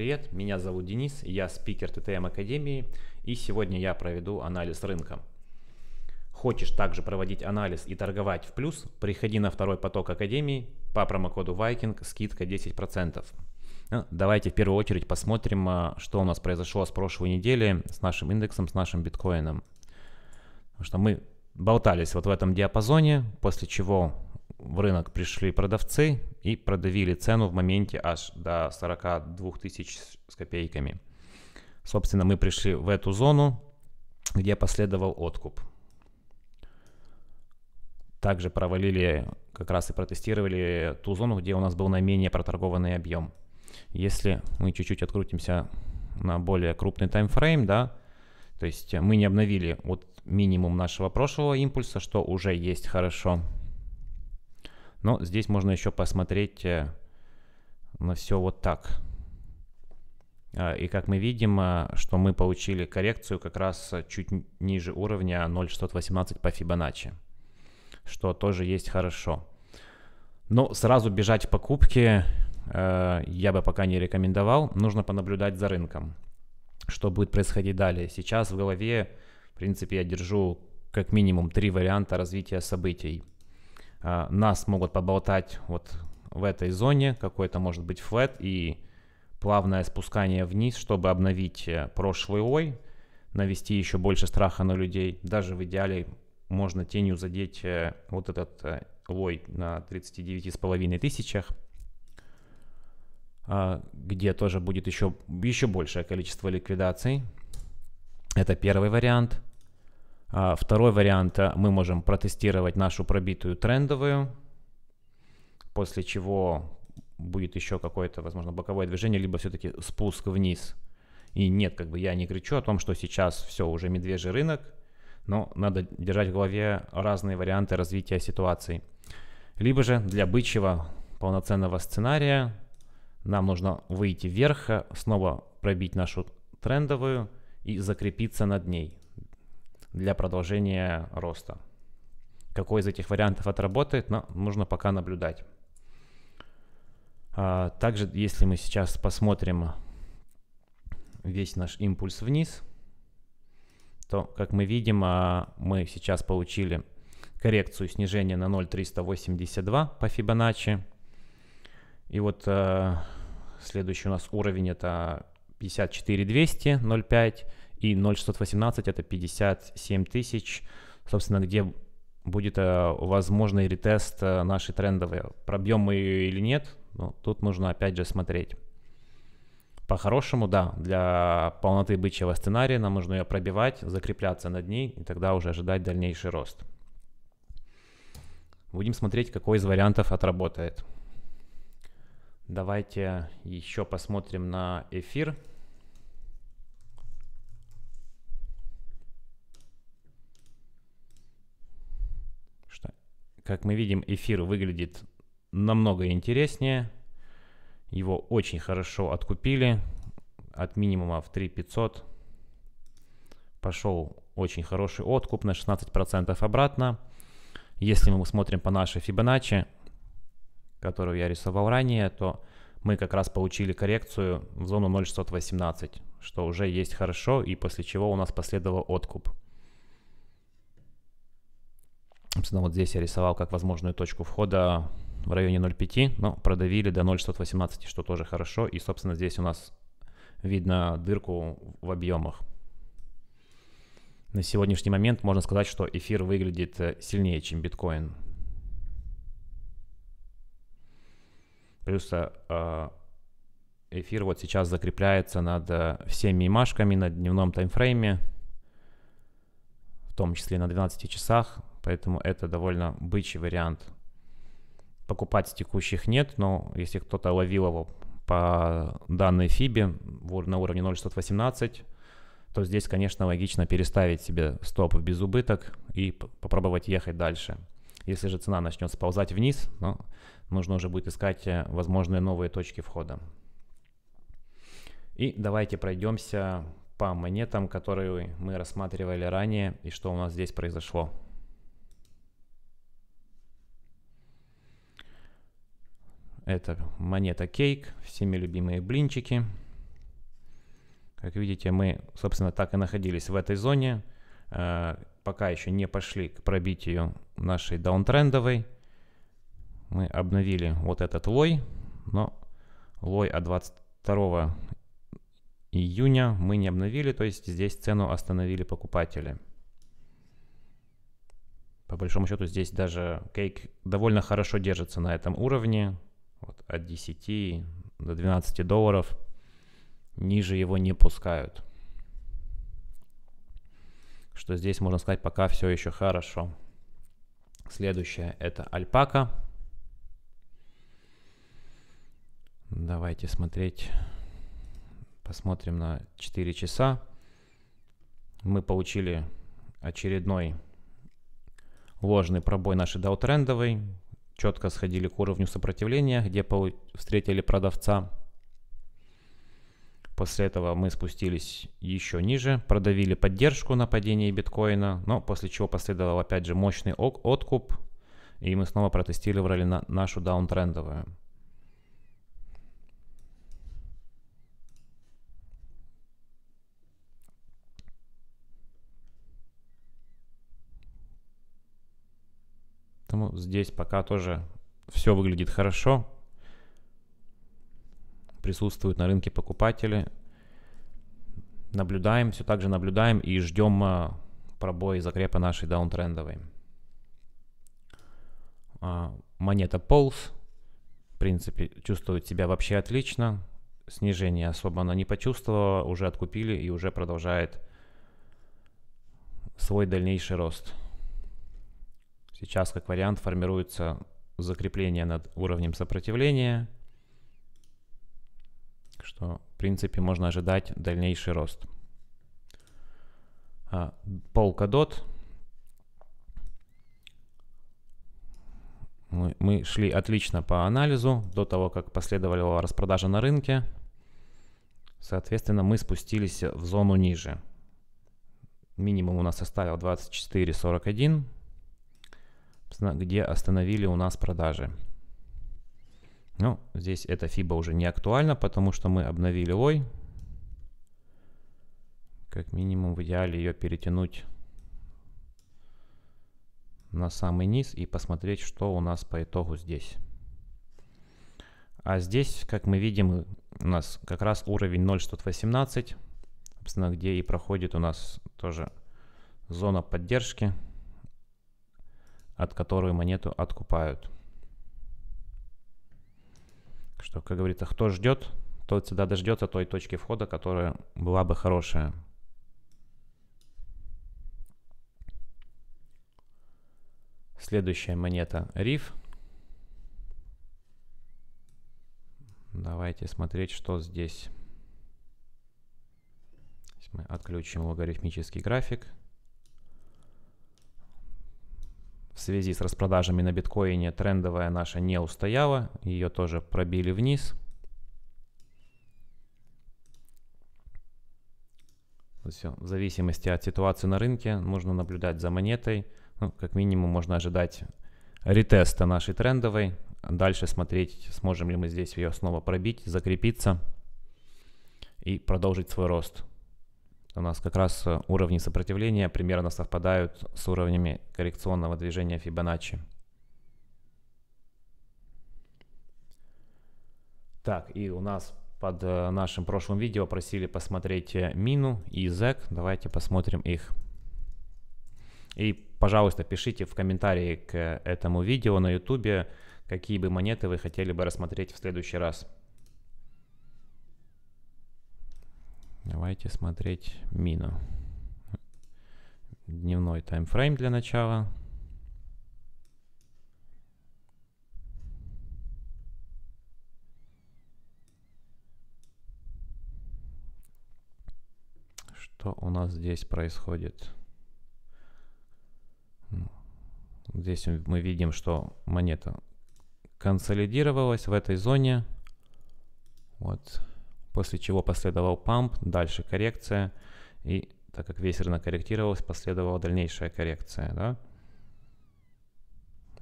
привет! Меня зовут Денис, я спикер ТТМ Академии, и сегодня я проведу анализ рынка. Хочешь также проводить анализ и торговать в плюс, приходи на второй поток Академии по промокоду Viking, скидка 10%. Ну, давайте в первую очередь посмотрим, а, что у нас произошло с прошлой недели с нашим индексом, с нашим биткоином. Потому что мы болтались вот в этом диапазоне, после чего в рынок пришли продавцы и продавили цену в моменте аж до 42 тысяч с копейками. Собственно, мы пришли в эту зону, где последовал откуп. Также провалили, как раз и протестировали ту зону, где у нас был наименее проторгованный объем. Если мы чуть-чуть открутимся на более крупный таймфрейм, да, то есть мы не обновили вот минимум нашего прошлого импульса, что уже есть хорошо. Хорошо. Но здесь можно еще посмотреть э, на все вот так. А, и как мы видим, э, что мы получили коррекцию как раз э, чуть ниже уровня 0,618 по Fibonacci, что тоже есть хорошо. Но сразу бежать в покупки я бы пока не рекомендовал. Нужно понаблюдать за рынком, что будет происходить далее. Сейчас в голове, в принципе, я держу как минимум три варианта развития событий. А, нас могут поболтать вот в этой зоне, какой-то может быть флет и плавное спускание вниз, чтобы обновить э, прошлый ой, навести еще больше страха на людей. Даже в идеале можно тенью задеть э, вот этот э, лой на 39,5 тысячах, а, где тоже будет еще, еще большее количество ликвидаций. Это первый вариант – а, второй вариант, э, мы можем протестировать нашу пробитую трендовую, после чего будет еще какое-то, возможно, боковое движение, либо все-таки спуск вниз. И нет, как бы я не кричу о том, что сейчас все, уже медвежий рынок, но надо держать в голове разные варианты развития ситуации. Либо же для бычьего полноценного сценария нам нужно выйти вверх, э, снова пробить нашу трендовую и закрепиться над ней для продолжения роста. Какой из этих вариантов отработает, но нужно пока наблюдать. А, также, если мы сейчас посмотрим весь наш импульс вниз, то, как мы видим, а, мы сейчас получили коррекцию снижения на 0,382 по Фибоначчи. И вот а, следующий у нас уровень это 54 и 0,618 это 57 тысяч, собственно, где будет э, возможный ретест э, нашей трендовой. Пробьем мы ее или нет, ну, тут нужно опять же смотреть. По-хорошему, да, для полноты бычьего сценария нам нужно ее пробивать, закрепляться над ней и тогда уже ожидать дальнейший рост. Будем смотреть, какой из вариантов отработает. Давайте еще посмотрим на эфир. Как мы видим, эфир выглядит намного интереснее. Его очень хорошо откупили от минимума в 3500. Пошел очень хороший откуп на 16% обратно. Если мы смотрим по нашей Fibonacci, которую я рисовал ранее, то мы как раз получили коррекцию в зону 0,618, что уже есть хорошо, и после чего у нас последовал откуп. Собственно, вот здесь я рисовал как возможную точку входа в районе 0,5, но продавили до 0,618, что тоже хорошо. И, собственно, здесь у нас видно дырку в объемах. На сегодняшний момент можно сказать, что эфир выглядит э, сильнее, чем биткоин. Плюс э, э, эфир вот сейчас закрепляется над всеми имашками на дневном таймфрейме, в том числе на 12 часах. Поэтому это довольно бычий вариант. Покупать текущих нет, но если кто-то ловил его по данной фибе на уровне 0.618, то здесь, конечно, логично переставить себе стоп в безубыток и попробовать ехать дальше. Если же цена начнет сползать вниз, ну, нужно уже будет искать э, возможные новые точки входа. И давайте пройдемся по монетам, которые мы рассматривали ранее и что у нас здесь произошло. Это монета кейк, всеми любимые блинчики. Как видите, мы, собственно, так и находились в этой зоне. Э, пока еще не пошли к пробитию нашей даунтрендовой. Мы обновили вот этот лой, но лой от 22 июня мы не обновили, то есть здесь цену остановили покупатели. По большому счету здесь даже кейк довольно хорошо держится на этом уровне вот, от 10 до 12 долларов. Ниже его не пускают. Что здесь можно сказать, пока все еще хорошо. Следующее это альпака. Давайте смотреть. Посмотрим на 4 часа. Мы получили очередной ложный пробой нашей даутрендовой четко сходили к уровню сопротивления, где встретили продавца. После этого мы спустились еще ниже, продавили поддержку на падении биткоина, но после чего последовал опять же мощный откуп, и мы снова протестировали на нашу даунтрендовую. Поэтому здесь пока тоже все выглядит хорошо. Присутствуют на рынке покупатели. Наблюдаем, все так же наблюдаем и ждем а, пробой и закрепа нашей даунтрендовой. А, монета Pulse, в принципе, чувствует себя вообще отлично. Снижение особо она не почувствовала, уже откупили и уже продолжает свой дальнейший рост. Сейчас, как вариант, формируется закрепление над уровнем сопротивления, что, в принципе, можно ожидать дальнейший рост. Polkadot. А, мы, мы шли отлично по анализу до того, как последовала распродажа на рынке. Соответственно, мы спустились в зону ниже. Минимум у нас составил 24.41 где остановили у нас продажи. Ну, здесь эта фиба уже не актуальна, потому что мы обновили ой. Как минимум в идеале ее перетянуть на самый низ и посмотреть, что у нас по итогу здесь. А здесь, как мы видим, у нас как раз уровень 0.118, собственно, где и проходит у нас тоже зона поддержки от которой монету откупают. Что, как говорится, кто ждет, тот всегда дождется той точки входа, которая была бы хорошая. Следующая монета риф. Давайте смотреть, что здесь. здесь мы отключим логарифмический график. в связи с распродажами на биткоине трендовая наша не устояла, ее тоже пробили вниз. Все. В зависимости от ситуации на рынке нужно наблюдать за монетой. Ну, как минимум можно ожидать ретеста нашей трендовой. Дальше смотреть, сможем ли мы здесь ее снова пробить, закрепиться и продолжить свой рост у нас как раз э, уровни сопротивления примерно совпадают с уровнями коррекционного движения Фибоначчи. Так, и у нас под э, нашим прошлым видео просили посмотреть э, Мину и Зек. Давайте посмотрим их. И, пожалуйста, пишите в комментарии к этому видео на YouTube, какие бы монеты вы хотели бы рассмотреть в следующий раз. Давайте смотреть мину. Дневной таймфрейм для начала. Что у нас здесь происходит? Здесь мы видим, что монета консолидировалась в этой зоне. Вот после чего последовал памп, дальше коррекция, и так как весь рынок корректировался, последовала дальнейшая коррекция, да.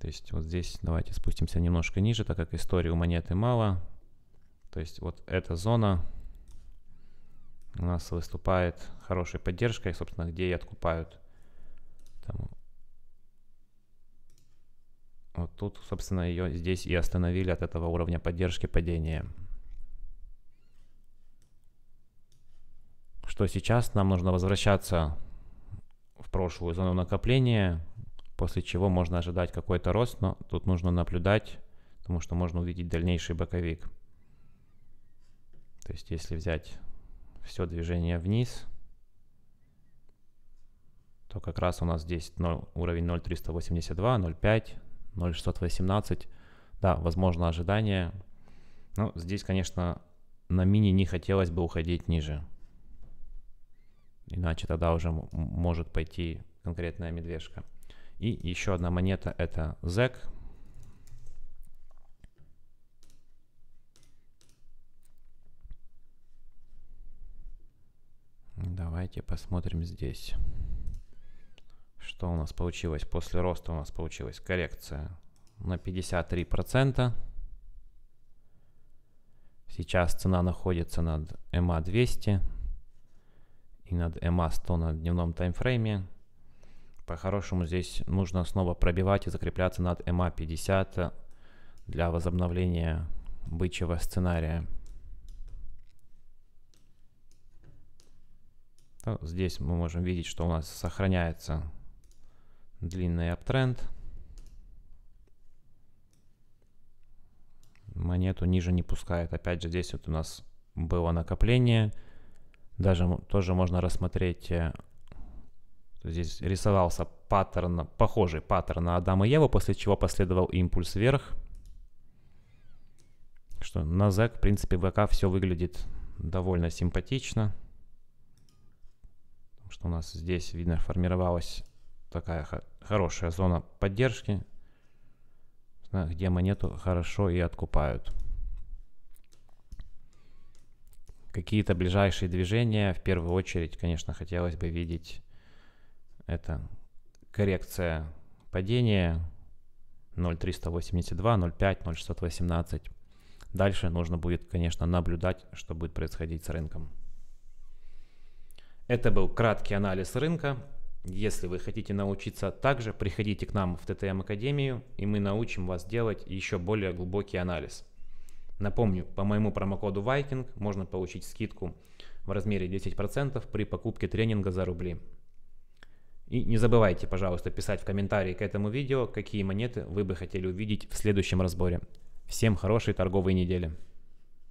То есть вот здесь давайте спустимся немножко ниже, так как истории у монеты мало. То есть вот эта зона у нас выступает хорошей поддержкой, собственно, где и откупают. Там. Вот тут, собственно, ее здесь и остановили от этого уровня поддержки падения. что сейчас нам нужно возвращаться в прошлую зону накопления, после чего можно ожидать какой-то рост, но тут нужно наблюдать, потому что можно увидеть дальнейший боковик. То есть если взять все движение вниз, то как раз у нас здесь 0, уровень 0.382, 0.5, 0.618. Да, возможно ожидание. Но ну, здесь, конечно, на мини не хотелось бы уходить ниже иначе тогда уже может пойти конкретная медвежка. И еще одна монета это ZEC. Давайте посмотрим здесь. Что у нас получилось? После роста у нас получилась коррекция на 53%. Сейчас цена находится над МА эм 200 и над EMA 100 на дневном таймфрейме. По-хорошему здесь нужно снова пробивать и закрепляться над EMA 50 для возобновления бычьего сценария. Ну, здесь мы можем видеть, что у нас сохраняется длинный аптренд. Монету ниже не пускает. Опять же, здесь вот у нас было накопление – даже тоже можно рассмотреть, э, здесь рисовался паттерн, похожий паттерн на Адама и Еву, после чего последовал импульс вверх. Что на ZEC, в принципе, в ВК все выглядит довольно симпатично. Потому что у нас здесь, видно, формировалась такая хорошая зона поддержки, где монету хорошо и откупают какие-то ближайшие движения. В первую очередь, конечно, хотелось бы видеть это коррекция падения 0,382, 0,5, 0,618. Дальше нужно будет, конечно, наблюдать, что будет происходить с рынком. Это был краткий анализ рынка. Если вы хотите научиться также, приходите к нам в ТТМ Академию, и мы научим вас делать еще более глубокий анализ – Напомню, по моему промокоду Viking можно получить скидку в размере 10% при покупке тренинга за рубли. И не забывайте, пожалуйста, писать в комментарии к этому видео, какие монеты вы бы хотели увидеть в следующем разборе. Всем хорошей торговой недели!